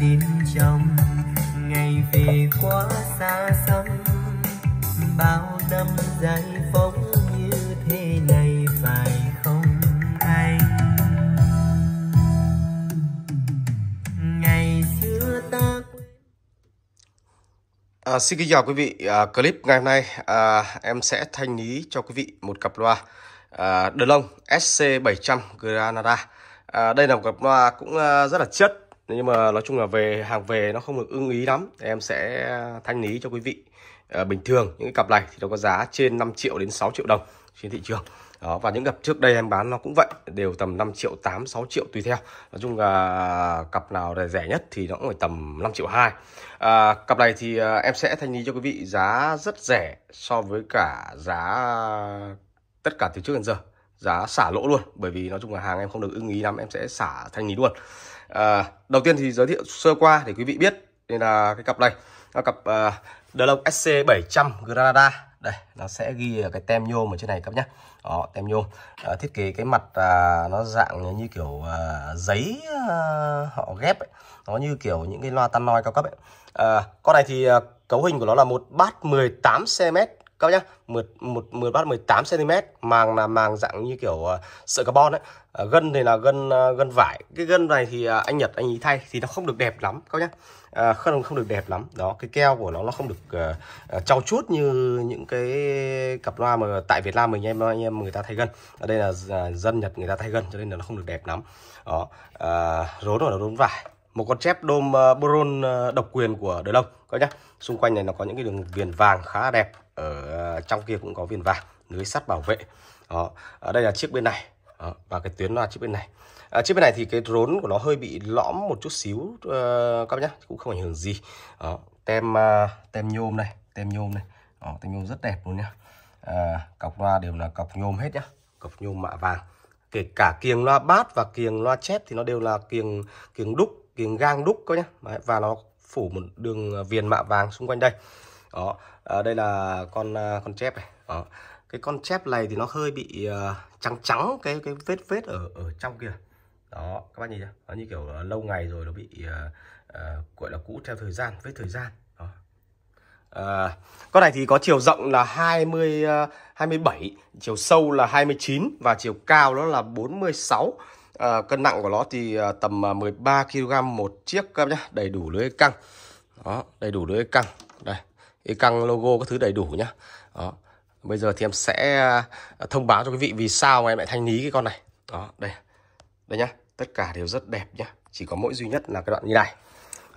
xin chồng ngày về quá xa xăm bao năm dài phóng như thế này phải không anh ngày xưa ta à, xin kính chào quý vị à, clip ngày hôm nay à, em sẽ thanh lý cho quý vị một cặp loa à, lông SC 700 Granada à, đây là một cặp loa cũng à, rất là chất nhưng mà nói chung là về hàng về nó không được ưng ý lắm em sẽ à, thanh lý cho quý vị à, bình thường những cái cặp này thì nó có giá trên 5 triệu đến 6 triệu đồng trên thị trường đó và những cặp trước đây em bán nó cũng vậy đều tầm 5 triệu 8 6 triệu tùy theo nói chung là cặp nào là rẻ nhất thì nó cũng phải tầm 5 triệu 2 à, cặp này thì à, em sẽ thanh lý cho quý vị giá rất rẻ so với cả giá tất cả từ trước đến giờ giá xả lỗ luôn bởi vì nói chung là hàng em không được ưng ý lắm em sẽ xả thanh lý luôn à, đầu tiên thì giới thiệu sơ qua để quý vị biết đây là cái cặp này là cặp à, Delong SC700 Granada đây nó sẽ ghi cái tem nhôm ở trên này các nhá đó tem nhôm à, thiết kế cái mặt à, nó dạng như kiểu à, giấy à, họ ghép ấy. nó như kiểu những cái loa tan noi cao cấp ấy à, con này thì à, cấu hình của nó là một bát 18 cm các bác nhá một một một bát 18 cm màng là màng dạng như kiểu ờ, sợi carbon đấy ờ, gân thì là gân ờ, gân vải cái gân này thì anh Nhật anh ấy thay thì nó không được đẹp lắm các bác nhá không không được đẹp lắm đó cái keo của nó nó không được uh, trau chuốt như những cái cặp loa mà tại Việt Nam mình em anh em người ta thay gân ở đây là dân Nhật người ta thay gân cho nên là nó không được đẹp lắm đó à, rốn rồi nó rốn vải một con chép đôm uh, bron uh, độc quyền của đời lông các nhá xung quanh này nó có những cái đường viền vàng khá đẹp ở à, trong kia cũng có viền vàng lưới sắt bảo vệ đó ở đây là chiếc bên này đó. và cái tuyến loa chiếc bên này à, chiếc bên này thì cái rốn của nó hơi bị lõm một chút xíu uh, các bác nhá cũng không ảnh hưởng gì đó. tem uh, tem nhôm này tem nhôm này đó, tem nhôm rất đẹp luôn nhá à, cọc loa đều là cọc nhôm hết nhá cọc nhôm mạ vàng kể cả kiềng loa bát và kiềng loa chép thì nó đều là kiềng kiềng đúc kiềng gang đúc các nhá và nó phủ một đường viền mạ vàng xung quanh đây đó à, đây là con à, con chép này đó. cái con chép này thì nó hơi bị uh, trắng trắng cái cái vết vết ở ở trong kia đó các bác nhìn chưa nó như kiểu à, lâu ngày rồi nó bị uh, uh, gọi là cũ theo thời gian vết thời gian đó. À, con này thì có chiều rộng là 20 uh, 27, chiều sâu là 29 và chiều cao nó là 46. À, cân nặng của nó thì à, tầm à, 13 kg một chiếc các nhá, đầy đủ lưới căng. Đó, đầy đủ lưới căng. Đây cái căng logo các thứ đầy đủ nhá đó bây giờ thì em sẽ à, thông báo cho quý vị vì sao mà em lại thanh lý cái con này đó đây đây nhá tất cả đều rất đẹp nhá chỉ có mỗi duy nhất là cái đoạn như này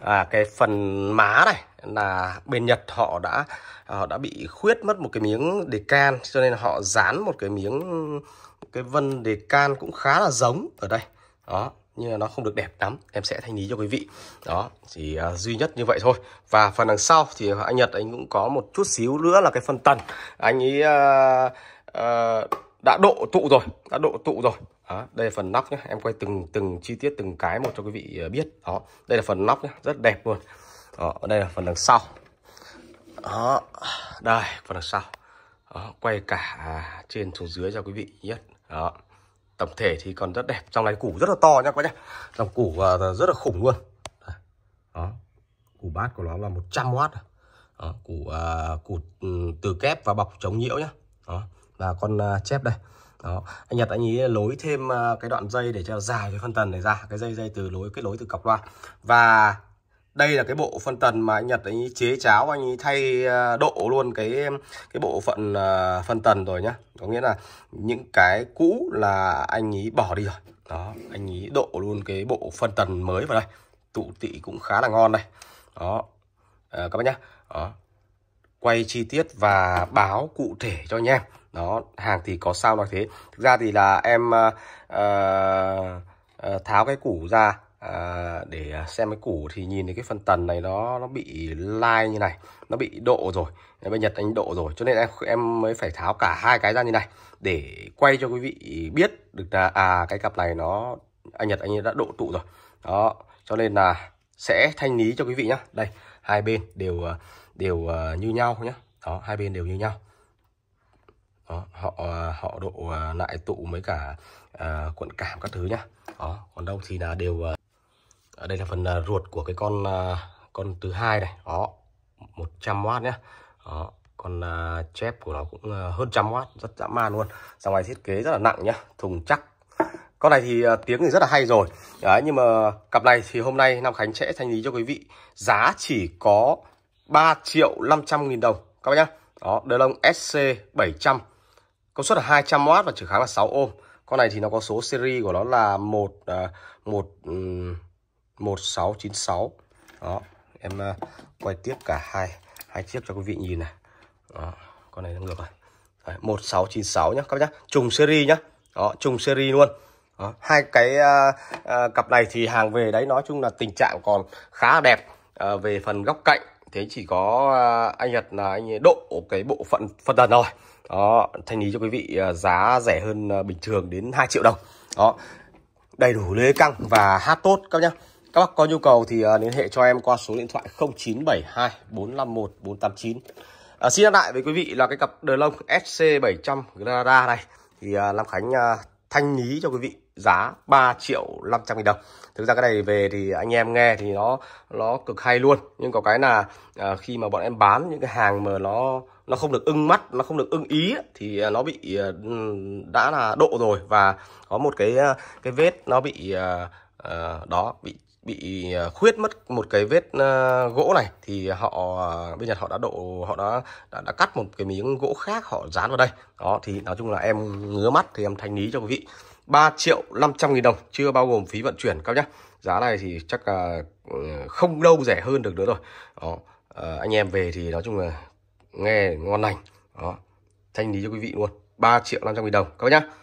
à, cái phần má này là bên Nhật họ đã à, họ đã bị khuyết mất một cái miếng đề can cho nên họ dán một cái miếng cái vân đề can cũng khá là giống ở đây đó nhưng mà nó không được đẹp lắm em sẽ thanh lý cho quý vị đó chỉ uh, duy nhất như vậy thôi và phần đằng sau thì anh Nhật anh cũng có một chút xíu nữa là cái phần tần anh ấy uh, uh, đã độ tụ rồi đã độ tụ rồi đó, đây là phần nóc nhé em quay từng từng chi tiết từng cái một cho quý vị biết đó đây là phần nóc nhé rất đẹp luôn đó, đây là phần đằng sau đó đây phần đằng sau đó, quay cả trên xuống dưới cho quý vị nhất đó tổng thể thì còn rất đẹp trong này củ rất là to nhá các bác nhá dòng củ à, rất là khủng luôn đó củ bát của nó là 100W à. đó, củ uh, củ ừ, từ kép và bọc chống nhiễu nhá đó và con chép đây đó anh Nhật anh ấy lối thêm cái đoạn dây để cho dài cái phân tần này ra cái dây dây từ lối cái nối từ cọc loa và đây là cái bộ phân tần mà anh Nhật anh ấy chế cháo anh ấy thay à, độ luôn cái cái bộ phận à, phân tần rồi nhá có nghĩa là những cái cũ là anh ấy bỏ đi rồi đó anh ấy độ luôn cái bộ phân tần mới vào đây tụ tị cũng khá là ngon đây đó à, các bác nhá đó quay chi tiết và báo cụ thể cho anh em đó hàng thì có sao nói thế thực ra thì là em uh, uh, tháo cái củ ra à, để à, xem cái củ thì nhìn thấy cái phần tần này nó nó bị lai như này nó bị độ rồi bên nhật anh độ rồi cho nên em em mới phải tháo cả hai cái ra như này để quay cho quý vị biết được là à cái cặp này nó anh nhật anh đã độ tụ rồi đó cho nên là sẽ thanh lý cho quý vị nhá đây hai bên đều à, đều à, như nhau nhá đó hai bên đều như nhau đó, họ họ độ lại tụ mấy cả uh, cuộn cảm các thứ nhá đó còn đâu thì là đều uh, ở đây là phần à, ruột của cái con à, con thứ hai này đó 100W nhé đó còn à, chép của nó cũng hơn trăm watt rất dã man luôn ra ngoài thiết kế rất là nặng nhá thùng chắc con này thì tiếng thì rất là hay rồi đấy nhưng mà cặp này thì hôm nay Nam Khánh sẽ thanh lý cho quý vị giá chỉ có 3 triệu 500 nghìn đồng các bác nhá đó đời lông SC 700 công suất là 200 w và trở kháng là 6 ôm con này thì nó có số series của nó là một một 1696 đó em ờ, quay tiếp cả hai hai chiếc cho quý vị nhìn này đó. con này nó ngược rồi Đấy, 1696 nhá các bác nhá trùng series nhá đó trùng series luôn đó. hai cái à, à, cặp này thì hàng về đấy nói chung là tình trạng còn khá đẹp à, về phần góc cạnh thế chỉ có à, anh Nhật là anh độ cái bộ phận phần tần rồi đó thanh lý cho quý vị à, giá rẻ hơn à, bình thường đến 2 triệu đồng đó đầy đủ lưới căng và hát tốt các nhá các bác có nhu cầu thì uh, liên hệ cho em qua số điện thoại 0972 451 489. À, xin nhắc lại với quý vị là cái cặp đời lông SC700 Granada này thì à, Lam Khánh à, thanh lý cho quý vị giá 3 triệu 500 nghìn đồng thực ra cái này về thì anh em nghe thì nó nó cực hay luôn nhưng có cái là à, khi mà bọn em bán những cái hàng mà nó nó không được ưng mắt nó không được ưng ý thì à, nó bị à, đã là độ rồi và có một cái cái vết nó bị đó bị bị à, khuyết mất một cái vết à, gỗ này thì họ à, bên Nhật họ đã độ họ đã, đã đã cắt một cái miếng gỗ khác họ dán vào đây đó thì nói chung là em ngứa mắt thì em thanh lý cho quý vị 3 triệu 500 nghìn đồng chưa bao gồm phí vận chuyển các nhá giá này thì chắc là ừ, không đâu rẻ hơn được nữa rồi đó anh em về thì nói chung là nghe ngon lành đó thanh lý cho quý vị luôn 3 triệu 500 nghìn đồng các nhá